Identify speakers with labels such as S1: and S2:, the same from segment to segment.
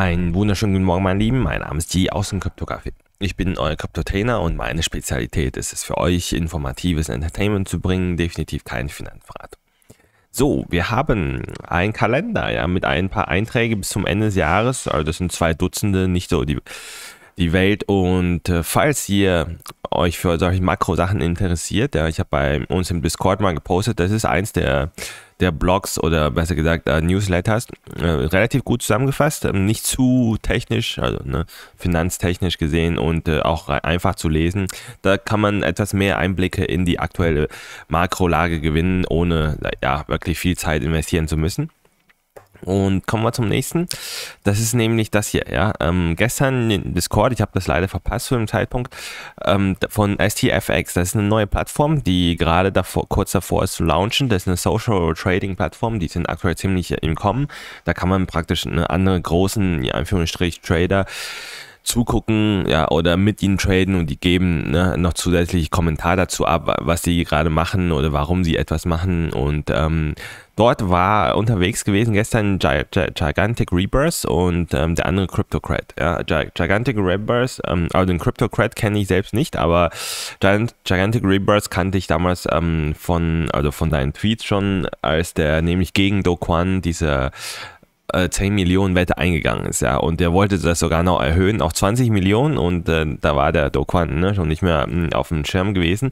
S1: Einen wunderschönen guten Morgen, mein Lieben. Mein Name ist G aus dem Kryptografie. Ich bin euer Kryptotrainer und meine Spezialität ist es für euch, informatives Entertainment zu bringen, definitiv kein Finanzverrat. So, wir haben einen Kalender ja, mit ein paar Einträgen bis zum Ende des Jahres. Also das sind zwei Dutzende, nicht so die, die Welt. Und äh, falls ihr euch für solche Makrosachen interessiert, ja, ich habe bei uns im Discord mal gepostet, das ist eins der der Blogs oder besser gesagt äh, Newsletters äh, relativ gut zusammengefasst, ähm, nicht zu technisch, also ne, finanztechnisch gesehen und äh, auch einfach zu lesen. Da kann man etwas mehr Einblicke in die aktuelle Makrolage gewinnen, ohne ja wirklich viel Zeit investieren zu müssen. Und kommen wir zum nächsten. Das ist nämlich das hier. Ja. Ähm, gestern in Discord, ich habe das leider verpasst zu dem Zeitpunkt, ähm, von STFX. Das ist eine neue Plattform, die gerade davor, kurz davor ist zu launchen. Das ist eine Social Trading Plattform, die sind aktuell ziemlich im Kommen. Da kann man praktisch eine andere großen, in Anführungsstrich, Trader zugucken ja, oder mit ihnen traden und die geben ne, noch zusätzlich Kommentar dazu ab, was sie gerade machen oder warum sie etwas machen. Und ähm, dort war unterwegs gewesen gestern G G Gigantic Rebirth und ähm, der andere Cryptocrat. Ja. G Gigantic Rebirth, ähm, also den Cryptocrat kenne ich selbst nicht, aber Gigant Gigantic Rebirth kannte ich damals ähm, von, also von deinen Tweets schon, als der nämlich gegen Do Kwan diese äh, 10 Millionen Wette eingegangen ist, ja. Und der wollte das sogar noch erhöhen auf 20 Millionen und äh, da war der Doquan ne, schon nicht mehr mh, hm, auf dem Schirm gewesen.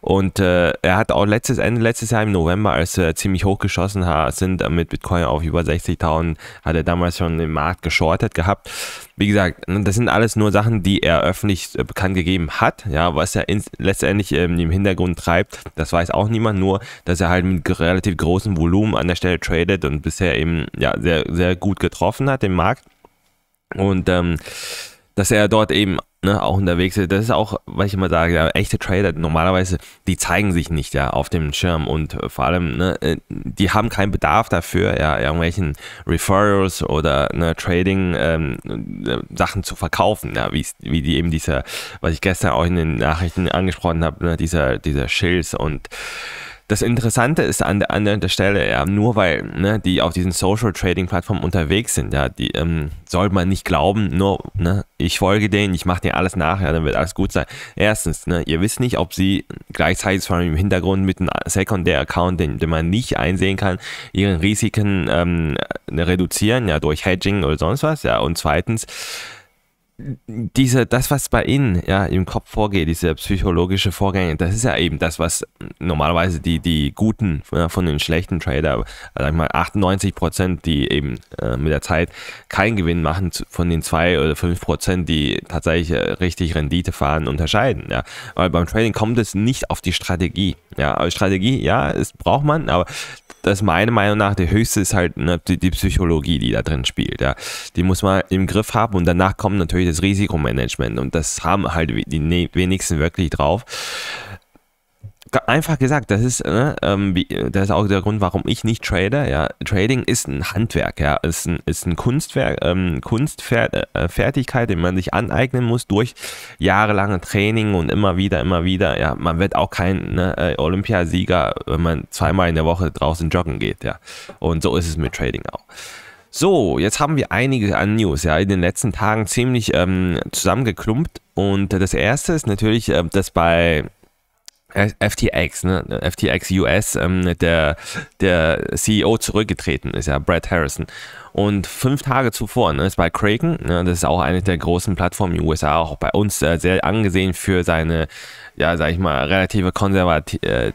S1: Und äh, er hat auch letztes Ende letztes Jahr im November, als er ziemlich hoch geschossen hat, sind äh, mit Bitcoin auf über 60.000, hat er damals schon den Markt geschortet gehabt. Wie gesagt, ne, das sind alles nur Sachen, die er öffentlich äh, bekannt gegeben hat, ja, was er in, letztendlich ähm, im Hintergrund treibt, das weiß auch niemand, nur dass er halt mit relativ großem Volumen an der Stelle tradet und bisher eben ja sehr sehr gut getroffen hat, im Markt. Und ähm, dass er dort eben ne, auch unterwegs ist. Das ist auch, was ich immer sage, ja, echte Trader normalerweise, die zeigen sich nicht ja auf dem Schirm und äh, vor allem, ne, äh, die haben keinen Bedarf dafür, ja, irgendwelchen Referrals oder ne, Trading ähm, äh, Sachen zu verkaufen, ja, wie, wie die eben dieser, was ich gestern auch in den Nachrichten angesprochen habe, ne, dieser, dieser Schills und das Interessante ist an der anderen Stelle, ja, nur weil ne, die auf diesen Social Trading Plattformen unterwegs sind, ja, die ähm, soll man nicht glauben, nur ne, ich folge denen, ich mache denen alles nach, ja, dann wird alles gut sein. Erstens, ne, ihr wisst nicht, ob sie gleichzeitig vor allem im Hintergrund mit einem Sekundär-Account, den, den, man nicht einsehen kann, ihren Risiken ähm, reduzieren, ja, durch Hedging oder sonst was, ja, und zweitens, diese, das, was bei Ihnen ja, im Kopf vorgeht, diese psychologische Vorgänge, das ist ja eben das, was normalerweise die, die guten ja, von den schlechten Trader, äh, sag ich mal 98 Prozent, die eben äh, mit der Zeit keinen Gewinn machen, von den zwei oder fünf Prozent, die tatsächlich äh, richtig Rendite fahren, unterscheiden. Ja. Weil beim Trading kommt es nicht auf die Strategie. Ja. Aber Strategie, ja, das braucht man, aber das ist meiner Meinung nach der höchste ist halt ne, die, die Psychologie, die da drin spielt. Ja. Die muss man im Griff haben und danach kommen natürlich das Risikomanagement und das haben halt die ne-, wenigsten wirklich drauf. Einfach gesagt, das ist, ne, ähm, das ist auch der Grund, warum ich nicht trade. Ja. Trading ist ein Handwerk, ja, ist ein, ist ein Kunstwerk, ähm, Kunstfertigkeit, äh, äh, den man sich aneignen muss durch jahrelange Training und immer wieder, immer wieder. Ja, man wird auch kein ne, äh, Olympiasieger, wenn man zweimal in der Woche draußen joggen geht. Ja, und so ist es mit Trading auch. So, jetzt haben wir einige an News ja, in den letzten Tagen ziemlich ähm, zusammengeklumpt. Und das erste ist natürlich, äh, dass bei FTX, ne? FTX US, ähm, der, der CEO zurückgetreten ist, ja, Brad Harrison. Und fünf Tage zuvor ne, ist bei Kraken, ne, das ist auch eine der großen Plattformen in den USA, auch bei uns äh, sehr angesehen für seine, ja, sag ich mal, relative konservative. Äh,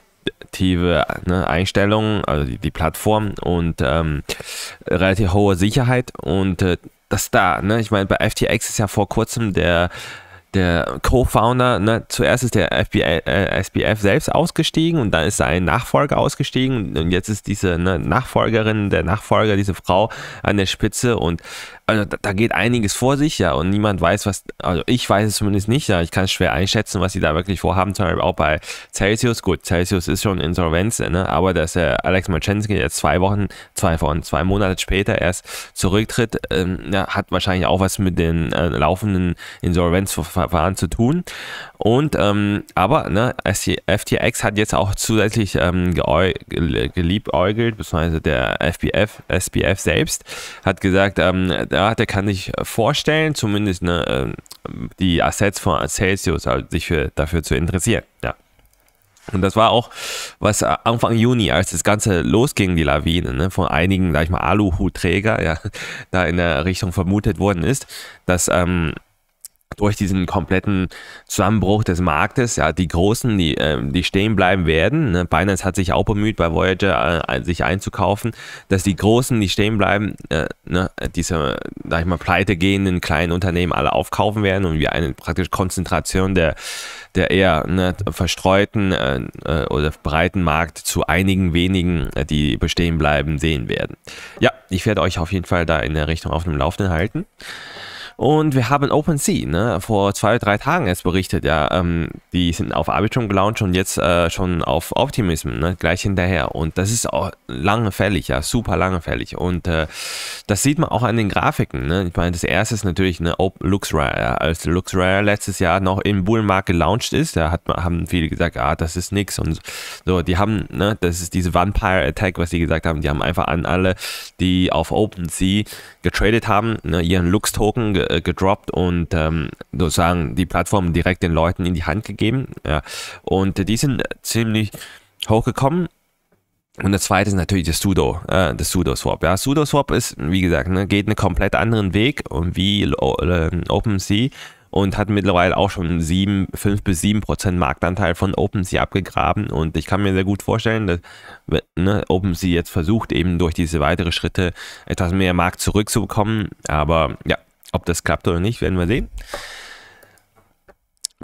S1: adaptive ne, Einstellungen, also die, die Plattform und ähm, relativ hohe Sicherheit und äh, das da, ne? Ich meine, bei FTX ist ja vor kurzem der der Co-Founder, ne, zuerst ist der FBI, äh, SBF selbst ausgestiegen und dann ist sein Nachfolger ausgestiegen und jetzt ist diese ne, Nachfolgerin, der Nachfolger, diese Frau an der Spitze und also da, da, geht einiges vor sich ja und niemand weiß, was, also ich weiß es zumindest nicht, ja, ich kann es schwer einschätzen, was sie da wirklich vorhaben, zum Beispiel auch bei Celsius, gut, Celsius ist schon Insolvenz, ne, aber dass äh, Alex Malchensky jetzt zwei Wochen, zwei Wochen, zwei Monate später erst zurücktritt, ähm, ja, hat wahrscheinlich auch was mit den äh, laufenden Insolvenzverfahren Verfahren zu tun. Und ähm, aber ne, FTX hat jetzt auch zusätzlich ähm, geliebäugelt, beziehungsweise der FBF, SBF selbst hat gesagt, ähm, da der kann sich vorstellen, zumindest ne, ähm, die Assets von Celsius, also sich für, dafür zu interessieren. Ja. Und das war auch, was äh, Anfang Juni, als das Ganze losging, die Lawine, ne, von einigen, sag ich mal, Aluhutträger, ja, da in der Richtung vermutet worden ist, dass ähm, durch diesen kompletten Zusammenbruch des Marktes, ja, die Großen, die, äh, die stehen bleiben werden, ne? Binance hat sich auch bemüht, bei Voyager äh, sich einzukaufen, dass die Großen, die stehen bleiben, äh, ne? diese, sag ich mal, pleitegehenden kleinen Unternehmen alle aufkaufen werden und wir eine praktisch Konzentration der, der eher ne, verstreuten äh, äh, oder breiten Markt zu einigen wenigen, äh, die bestehen bleiben, sehen werden. Ja, ich werde euch auf jeden Fall da in der Richtung auf dem Laufenden halten. Und wir haben OpenSea, ne? vor zwei, drei Tagen erst berichtet, ja, ähm, die sind auf Arbitrum gelauncht und jetzt äh, schon auf Optimism, ne? gleich hinterher. Und das ist auch lange fällig, ja, super lange fällig. Und äh, das sieht man auch an den Grafiken. Ne? Ich meine, das erste ist natürlich ne, LuxRare. Ja? Als LuxRare letztes Jahr noch im Bullmarkt gelauncht ist, da hat, haben viele gesagt, ah, das ist nix. Und so, die haben, ne, das ist diese Vampire Attack, was die gesagt haben, die haben einfach an alle, die auf OpenSea getradet haben, ne, ihren Lux-Token äh, gedroppt und ähm, sozusagen die Plattform direkt den Leuten in die Hand gegeben. Ja. Und die sind ziemlich hochgekommen. Und das zweite ist natürlich das Sudo, äh, das Sudo-Swap. Ja, Sudo-Swap ist, wie gesagt, ne, geht einen komplett anderen Weg und wie äh, OpenSea und hat mittlerweile auch schon 7, 5 bis 7 Prozent Marktanteil von OpenSea abgegraben. Und ich kann mir sehr gut vorstellen, dass ne, OpenSea jetzt versucht, eben durch diese weiteren Schritte etwas mehr Markt zurückzubekommen. Aber ja, ob das klappt oder nicht, werden wir sehen.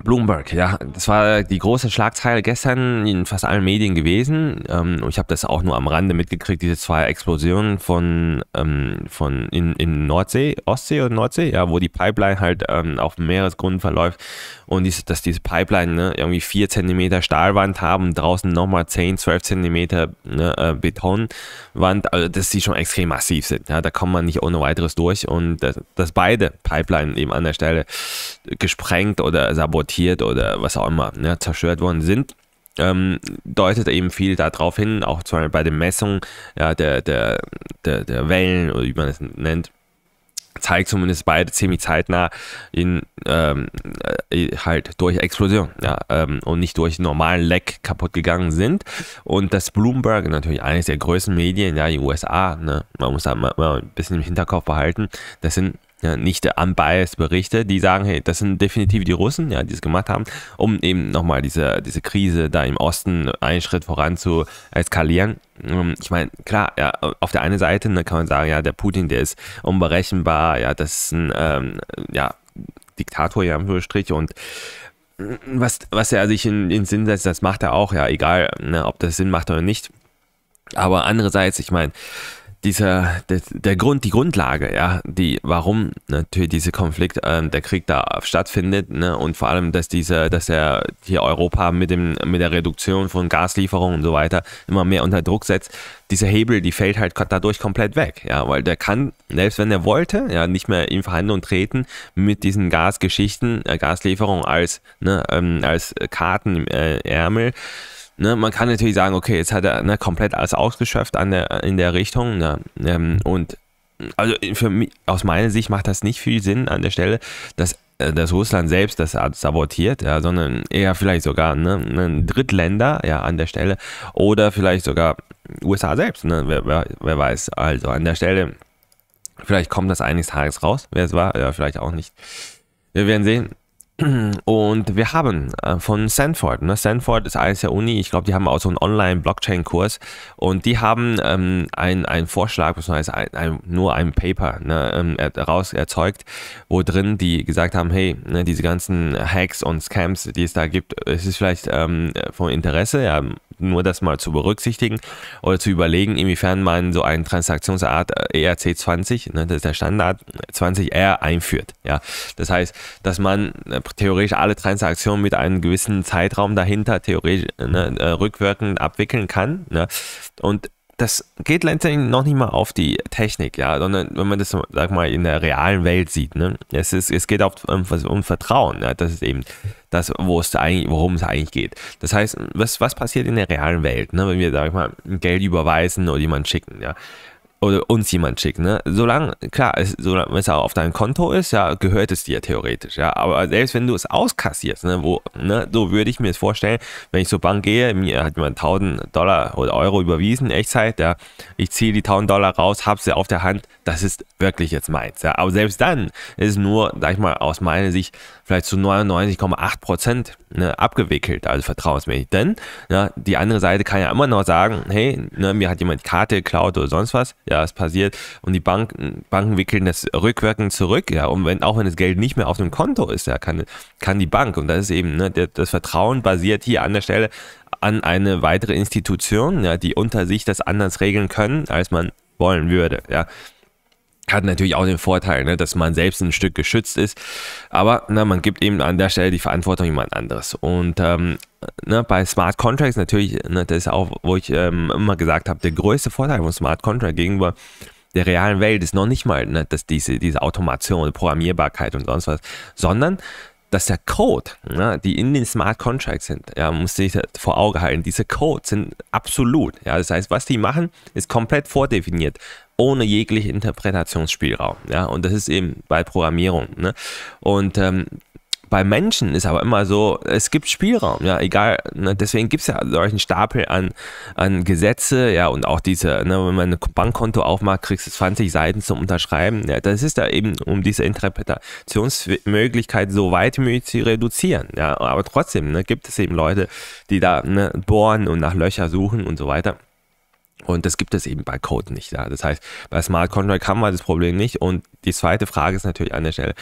S1: Bloomberg, ja, das war die große Schlagzeile gestern in fast allen Medien gewesen. Ähm, ich habe das auch nur am Rande mitgekriegt, diese zwei Explosionen von, ähm, von in, in Nordsee, Ostsee und Nordsee, ja, wo die Pipeline halt ähm, auf Meeresgrund verläuft und dies, dass diese Pipeline ne, irgendwie 4 cm Stahlwand haben, draußen nochmal 10, 12 cm ne, äh, Betonwand, also dass die schon extrem massiv sind. Ja, da kommt man nicht ohne weiteres durch und dass, dass beide Pipeline eben an der Stelle gesprengt oder sabotiert deportiert oder was auch immer, ne, zerstört worden sind, ähm, deutet eben viel darauf hin, auch zum Beispiel bei den Messungen ja, der, der, der, der Wellen oder wie man es nennt, zeigt zumindest beide ziemlich zeitnah in ähm, äh, halt durch Explosion ja, ähm, und nicht durch normalen Leck kaputt gegangen sind. Und das Bloomberg, natürlich eines der größten Medien, ja, die USA, ne, man muss da mal, mal ein bisschen im Hinterkopf behalten, das sind ja, nicht unbiased Berichte, die sagen, hey, das sind definitiv die Russen, ja, die es gemacht haben, um eben nochmal diese, diese Krise da im Osten einen Schritt voran zu eskalieren. Ähm, ich meine, klar, ja, auf der einen Seite ne, kann man sagen, ja, der Putin, der ist unberechenbar, ja, das ist ein ähm, ja, Diktator, ja, Anführungsstrich, und mm, was, was er sich in, in den Sinn setzt, das macht er auch, ja, egal, ne, ob das Sinn macht oder nicht. Aber andererseits, ich meine, dieser, der, der, Grund, die Grundlage, ja, die, warum natürlich dieser Konflikt, äh, der Krieg da stattfindet, ne, und vor allem, dass dieser, dass er hier Europa mit dem, mit der Reduktion von Gaslieferungen und so weiter immer mehr unter Druck setzt, dieser Hebel, die fällt halt dadurch komplett weg, ja, weil der kann, selbst wenn er wollte, ja, nicht mehr in Verhandlungen treten mit diesen Gasgeschichten, äh, Gaslieferungen als, ne, ähm, als Kartenärmel. Äh, Ärmel. Ne, man kann natürlich sagen, okay, jetzt hat er ne, komplett alles ausgeschöpft an der, in der Richtung. Ne, ähm, und also für mich, aus meiner Sicht macht das nicht viel Sinn an der Stelle, dass, äh, dass Russland selbst das sabotiert, ja, sondern eher vielleicht sogar ne, Drittländer ja, an der Stelle oder vielleicht sogar USA selbst. Ne, wer, wer, wer weiß. Also an der Stelle, vielleicht kommt das eines Tages raus, wer es war, ja, vielleicht auch nicht. Wir werden sehen. Und wir haben äh, von Sanford, ne? Sanford ist eines der Uni, ich glaube, die haben auch so einen Online-Blockchain-Kurs und die haben ähm, einen Vorschlag, beziehungsweise ein, ein, nur ein Paper ne, ähm, raus erzeugt, wo drin die gesagt haben, hey, ne, diese ganzen Hacks und Scams, die es da gibt, es ist vielleicht ähm, von Interesse, ja, nur das mal zu berücksichtigen oder zu überlegen, inwiefern man so eine Transaktionsart äh, ERC20, ne, das ist der Standard 20R, einführt. Ja, das heißt, dass man äh, theoretisch alle Transaktionen mit einem gewissen Zeitraum dahinter theoretisch ne, äh, rückwirkend abwickeln kann. Ne? Und das geht letztendlich noch nicht mal auf die Technik, ja, sondern wenn man das, sag mal, in der realen Welt sieht, ne? Es, ist, es geht auf, um, um Vertrauen, ja? das ist eben das, wo es eigentlich, worum es eigentlich geht. Das heißt, was, was passiert in der realen Welt, ne? wenn wir, sag ich mal, Geld überweisen oder jemand schicken, ja? oder uns jemand schickt, ne? Solange, klar, es, solange es auch auf deinem Konto ist, ja, gehört es dir theoretisch, ja. Aber selbst wenn du es auskassierst, ne, wo, ne, so würde ich mir es vorstellen, wenn ich zur Bank gehe, mir hat jemand 1000 Dollar oder Euro überwiesen, Echtzeit, ja, ich ziehe die 1000 Dollar raus, hab sie auf der Hand, das ist wirklich jetzt meins, ja. Aber selbst dann ist es nur, sag ich mal, aus meiner Sicht vielleicht zu 99,8 Prozent ne, abgewickelt, also vertrauensmäßig. Denn ne, die andere Seite kann ja immer noch sagen, hey, ne, mir hat jemand die Karte geklaut oder sonst was. Ja, es passiert. Und die Bank, Banken wickeln das rückwirkend zurück. Ja, und wenn, auch wenn das Geld nicht mehr auf dem Konto ist, ja, kann, kann die Bank. Und das ist eben, ne, der, das Vertrauen basiert hier an der Stelle an eine weitere Institution, ja, die unter sich das anders regeln können, als man wollen würde. Ja. Hat natürlich auch den Vorteil, ne, dass man selbst ein Stück geschützt ist. Aber na, ne, man gibt eben an der Stelle die Verantwortung jemand anderes. Und ähm, ne, bei Smart Contracts natürlich, ne, das ist auch, wo ich ähm, immer gesagt habe, der größte Vorteil von Smart Contract gegenüber der realen Welt ist noch nicht mal ne, dass diese, diese Automation, Programmierbarkeit und sonst was, sondern dass der Code, ne, die in den Smart Contracts sind, ja, muss sich vor Augen halten, diese Codes sind absolut. Ja, das heißt, was die machen, ist komplett vordefiniert ohne jeglichen Interpretationsspielraum. Ja? Und das ist eben bei Programmierung. Ne? Und ähm, bei Menschen ist aber immer so, es gibt Spielraum, ja, egal, ne, deswegen gibt es ja solchen Stapel an, an Gesetze, ja, und auch diese, ne, wenn man ein Bankkonto aufmacht, kriegst du 20 Seiten zum Unterschreiben, ja, das ist da eben, um diese Interpretationsmöglichkeit so weit wie möglich zu reduzieren, ja, aber trotzdem, ne, gibt es eben Leute, die da, ne, bohren und nach Löcher suchen und so weiter. Und das gibt es eben bei Code nicht. Ja. Das heißt, bei Smart Contract haben wir das Problem nicht. Und die zweite Frage ist natürlich an der Stelle,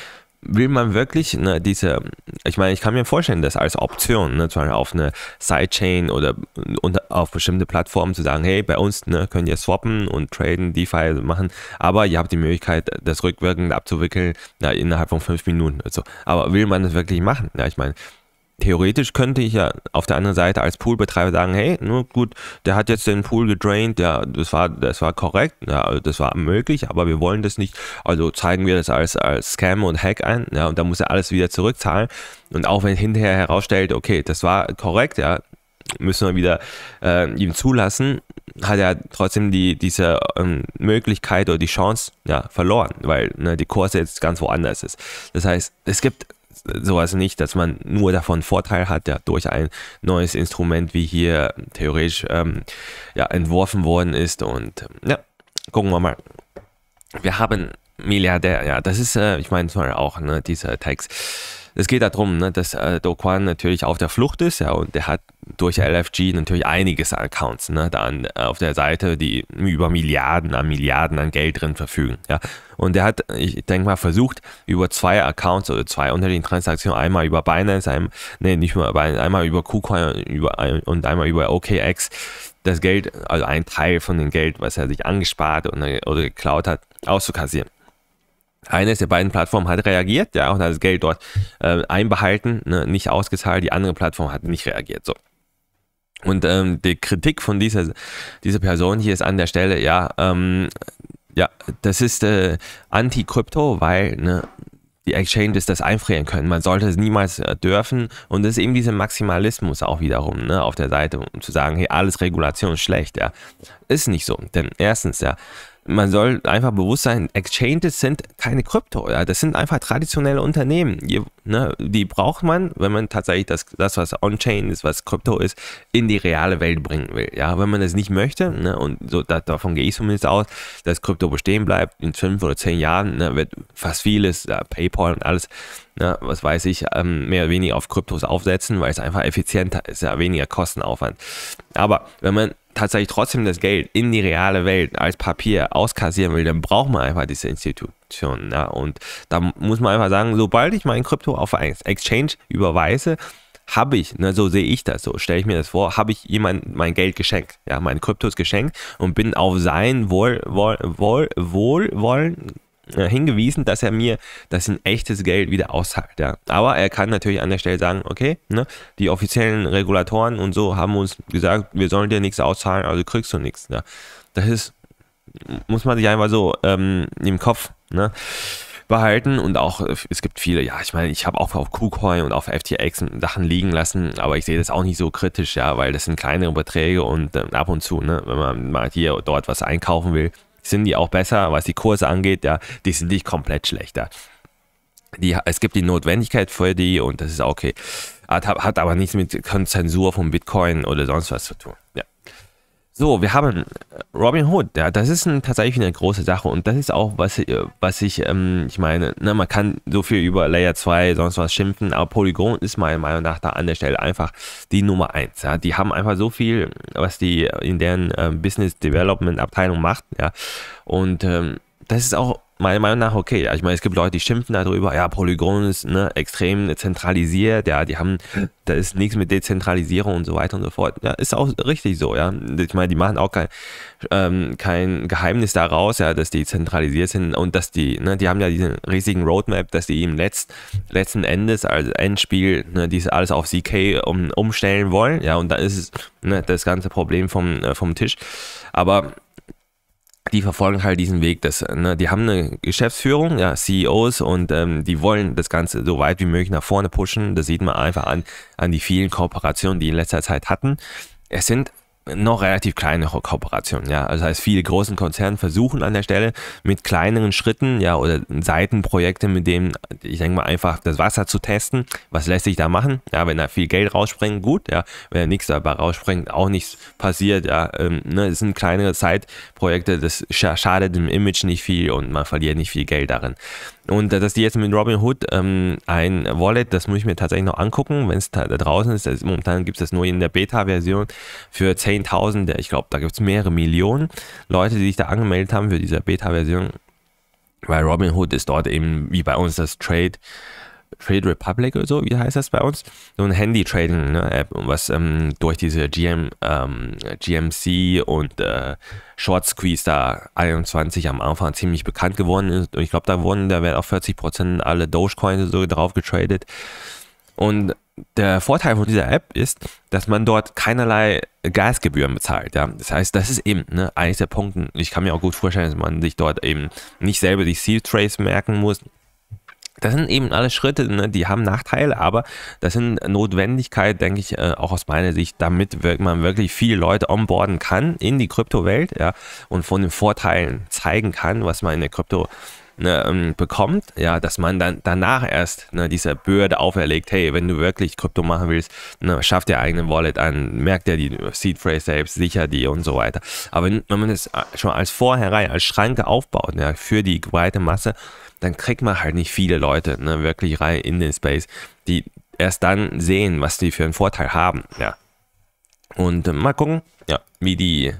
S1: will man wirklich ne, diese, ich meine, ich kann mir vorstellen, das als Option, ne, zum Beispiel auf eine Sidechain oder unter, auf bestimmte Plattformen zu sagen, hey, bei uns ne, könnt ihr swappen und traden, DeFi machen, aber ihr habt die Möglichkeit, das rückwirkend abzuwickeln na, innerhalb von fünf Minuten. Oder So. Aber will man das wirklich machen? Ja, ich meine, theoretisch könnte ich ja auf der anderen Seite als Poolbetreiber sagen, hey, nur gut, der hat jetzt den Pool gedraint, ja, das war, das war korrekt, ja, das war möglich, aber wir wollen das nicht, also zeigen wir das als, als Scam und Hack ein, ja, und da muss er alles wieder zurückzahlen. Und auch wenn hinterher herausstellt, okay, das war korrekt, ja, müssen wir wieder äh, ihm zulassen, hat er trotzdem die, diese ähm, Möglichkeit oder die Chance ja, verloren, weil ne, die Kurse jetzt ganz woanders ist. Das heißt, es gibt sowas nicht, dass man nur davon Vorteil hat, der durch ein neues Instrument wie hier theoretisch ähm, ja, entworfen worden ist. Und ähm, ja, gucken wir mal. Wir haben Milliardär, ja, das ist, äh, ich meine, auch ne, dieser Text. Es geht darum, ne, dass äh, Do Kwan natürlich auf der Flucht ist, ja, und der hat durch LFG natürlich einiges an Accounts, ne, da an, äh, auf der Seite, die über Milliarden an Milliarden an Geld drin verfügen, ja. Und der hat, ich denke mal, versucht, über zwei Accounts oder zwei unter den Transaktionen, einmal über Binance, einem, nee, nicht nur einmal über KuCoin über, und einmal über OKX, das Geld, also ein Teil von dem Geld, was er sich angespart und, äh, oder geklaut hat, auszukassieren eines der beiden Plattformen hat reagiert, ja, und hat das Geld dort äh, einbehalten, ne, nicht ausgezahlt, die andere Plattform hat nicht reagiert. So. Und ähm, die Kritik von dieser, dieser Person hier ist an der Stelle, ja, ähm, ja, das ist äh, Anti-Krypto, weil ne, die Exchanges das einfrieren können. Man sollte es niemals äh, dürfen. Und das ist eben dieser Maximalismus auch wiederum ne, auf der Seite, um zu sagen, hey, alles Regulation ist schlecht. Ja. Ist nicht so. Denn erstens, ja, man soll einfach bewusst sein, Exchanges sind keine Krypto, ja. das sind einfach traditionelle Unternehmen. Die, ne, die braucht man, wenn man tatsächlich das, das was On-Chain ist, was Krypto ist, in die reale Welt bringen will. Ja, wenn man das nicht möchte, ne, und so, da, davon gehe ich zumindest aus, dass Krypto bestehen bleibt, in fünf oder zehn Jahren ne, wird fast vieles, ja, PayPal und alles, ne, was weiß ich, ähm, mehr oder weniger auf Kryptos aufsetzen, weil es einfach effizienter ist, ja, weniger Kostenaufwand. Aber wenn man tatsächlich trotzdem das Geld in die reale Welt als Papier auskassieren will, dann braucht man einfach diese Institution. Ja? Ne? Und da muss man einfach sagen, sobald ich mein Krypto auf ein Exchange überweise, habe ich, ne, so sehe ich das, so stelle ich mir das vor, habe ich jemand mein Geld geschenkt, ja, mein Kryptos geschenkt und bin auf sein Wohl, Wohl, Wohl, Wohlwollen äh, hingewiesen, dass er mir das in echtes Geld wieder auszahlt. Ja. Aber er kann natürlich an der Stelle sagen, okay, ne, die offiziellen Regulatoren und so haben uns gesagt, wir sollen dir nichts auszahlen, also kriegst du nichts. Ja. Das ist, muss man sich einfach so ähm, im Kopf ne, behalten und auch, äh, es gibt viele, ja, ich meine, ich habe auch auf KuCoin und auf FTX Sachen liegen lassen, aber ich sehe das auch nicht so kritisch, ja, weil das sind kleinere Beträge und äh, ab und zu, ne, wenn man mal hier oder dort was einkaufen will, sind die auch besser, was die Kurse angeht, ja, die sind nicht komplett schlechter. Die, es gibt die Notwendigkeit für die und das ist okay. Hat, hat aber nichts mit Zensur von Bitcoin oder sonst was zu tun. So, wir haben äh, Robin Hood. Ja, das ist ein, tatsächlich eine große Sache und das ist auch, was, äh, was ich, ähm, ich meine, ne, man kann so viel über Layer 2, sonst was schimpfen, aber Polygon ist meiner Meinung nach da an der Stelle einfach die Nummer 1. Ja. Die haben einfach so viel, was die in deren äh, Business Development Abteilung macht. Ja. Und ähm, das ist auch meiner Meinung nach okay. ich meine, es gibt Leute, die schimpfen darüber, ja, Polygon ist ne, extrem zentralisiert, ja, die haben, da ist nichts mit Dezentralisierung und so weiter und so fort. Ja, ist auch richtig so, ja. Ich meine, die machen auch kein, ähm, kein Geheimnis daraus, ja, dass die zentralisiert sind und dass die, ne, die haben ja diesen riesigen Roadmap, dass die im Letz, letzten Endes als Endspiel ne, dies alles auf CK um, umstellen wollen, ja, und da ist es, ne, das ganze Problem vom, äh, vom Tisch. Aber die verfolgen halt diesen Weg. Dass, ne, die haben eine Geschäftsführung, ja, CEOs und ähm, die wollen das Ganze so weit wie möglich nach vorne pushen. Das sieht man einfach an, an die vielen Kooperationen, die in letzter Zeit hatten. Es sind noch relativ kleine Kooperationen, ja. Also das heißt, viele großen Konzerne versuchen an der Stelle mit kleineren Schritten, ja, oder Seitenprojekte, mit denen, ich denke mal, einfach das Wasser zu testen. Was lässt sich da machen? Ja, wenn da viel Geld rausspringt, gut, ja. Wenn da nichts dabei rausspringt, auch nichts passiert, ja. Ähm, ne, es sind kleinere Zeitprojekte, das schadet dem Image nicht viel und man verliert nicht viel Geld darin. Und äh, dass die jetzt mit Robinhood ähm, ein Wallet, das muss ich mir tatsächlich noch angucken, wenn es da draußen ist. ist also, momentan gibt es das nur in der Beta-Version für 10.000. Ich glaube, da gibt es mehrere Millionen Leute, die sich da angemeldet haben für diese Beta-Version. Weil Robinhood ist dort eben wie bei uns das Trade. Trade Republic oder so, wie heißt das bei uns? So ein Handy-Trading-App, ne, was ähm, durch diese GM, ähm, GMC und äh, Short Squeeze da 21 am Anfang ziemlich bekannt geworden ist. Und ich glaube, da wurden, da werden auch 40% alle Dogecoins so drauf getradet. Und der Vorteil von dieser App ist, dass man dort keinerlei Gasgebühren bezahlt. Ja? Das heißt, das ist eben ne, eines der Punkte. Ich kann mir auch gut vorstellen, dass man sich dort eben nicht selber die Seal Trace merken muss, das sind eben alle Schritte, ne? die haben Nachteile, aber das sind Notwendigkeit, denke ich, äh, auch aus meiner Sicht, damit man wirklich viele Leute onboarden kann in die Kryptowelt ja, und von den Vorteilen zeigen kann, was man in der Krypto ne, ähm, bekommt, ja, dass man dann danach erst ne, diese Bürde auferlegt, hey, wenn du wirklich Krypto machen willst, ne, schaff dir eigene Wallet an, merkt dir die Seed Phrase selbst, sicher die und so weiter. Aber wenn man das äh, schon als Vorherein, als Schranke aufbaut, ja, für die breite Masse, dann kriegt man halt nicht viele Leute ne, wirklich rein in den Space, die erst dann sehen, was die für einen Vorteil haben. Ja. Und äh, mal gucken, ja, wie die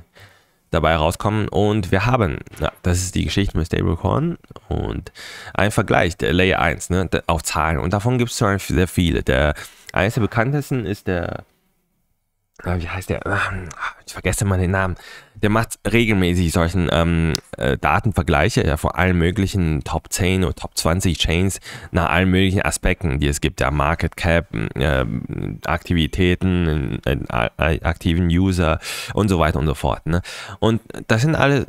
S1: dabei rauskommen. Und wir haben, ja, das ist die Geschichte mit Stablecoin und ein Vergleich, der Layer 1, ne, auf Zahlen. Und davon gibt es sehr viele. Der eines der bekanntesten ist der äh, wie heißt der? Ah, ich vergesse mal den Namen. Der macht regelmäßig solchen ähm, äh, Datenvergleiche, ja, von allen möglichen Top 10 oder Top 20 Chains nach allen möglichen Aspekten, die es gibt. Ja, Market Cap, äh, Aktivitäten, äh, äh, äh, aktiven User und so weiter und so fort. Ne? Und das sind alle,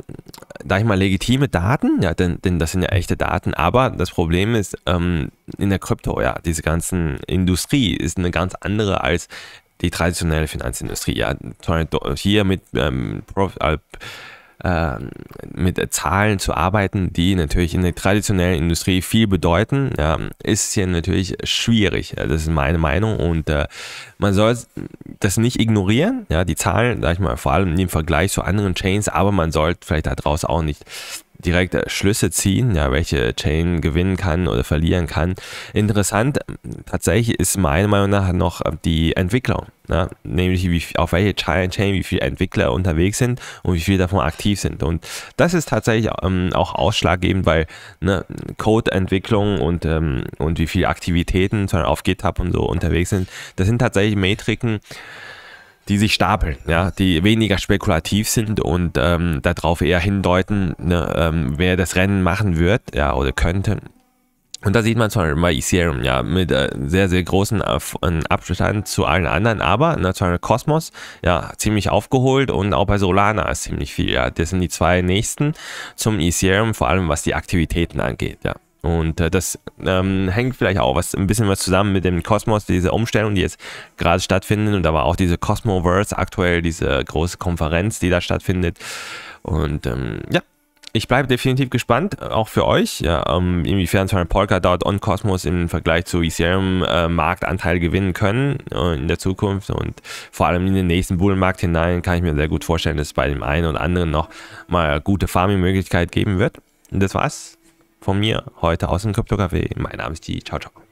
S1: sag ich mal, legitime Daten, ja, denn, denn das sind ja echte Daten. Aber das Problem ist, ähm, in der Krypto, ja, diese ganzen Industrie ist eine ganz andere als die traditionelle Finanzindustrie. Ja, hier mit, ähm, äh, ähm, mit äh, Zahlen zu arbeiten, die natürlich in der traditionellen Industrie viel bedeuten, ja, ist hier natürlich schwierig. Das ist meine Meinung und äh, man soll das nicht ignorieren, ja, die Zahlen, sag ich mal, vor allem im Vergleich zu anderen Chains, aber man sollte vielleicht daraus auch nicht direkt Schlüsse ziehen, ja, welche Chain gewinnen kann oder verlieren kann. Interessant tatsächlich ist meiner Meinung nach noch die Entwicklung, ne? nämlich wie, auf welche Chain wie viele Entwickler unterwegs sind und wie viele davon aktiv sind. Und das ist tatsächlich ähm, auch ausschlaggebend, weil ne, Code-Entwicklung und, ähm, und wie viele Aktivitäten auf GitHub und so unterwegs sind, das sind tatsächlich Metriken, die sich stapeln, ja, die weniger spekulativ sind und ähm, darauf eher hindeuten, ne, ähm, wer das Rennen machen wird, ja, oder könnte. Und da sieht man zum Beispiel bei Ethereum, ja, mit äh, sehr, sehr großen äh, äh, Abstand zu allen anderen, aber natürlich ne, Cosmos, ja, ziemlich aufgeholt und auch bei Solana ist ziemlich viel, ja. Das sind die zwei nächsten zum Ethereum, vor allem was die Aktivitäten angeht, ja. Und äh, das ähm, hängt vielleicht auch was, ein bisschen was zusammen mit dem Kosmos, diese Umstellung, die jetzt gerade stattfindet und da war auch diese Cosmoverse aktuell, diese große Konferenz, die da stattfindet. Und ähm, ja, ich bleibe definitiv gespannt, äh, auch für euch, ja, ähm, inwiefern zum Beispiel Polkadot und Cosmos im Vergleich zu Ethereum äh, Marktanteil gewinnen können äh, in der Zukunft und vor allem in den nächsten Bullenmarkt hinein kann ich mir sehr gut vorstellen, dass es bei dem einen und anderen noch mal gute Farming-Möglichkeit geben wird. Und das war's von mir heute aus dem Crypto Café. Mein Name ist die. Ciao, ciao.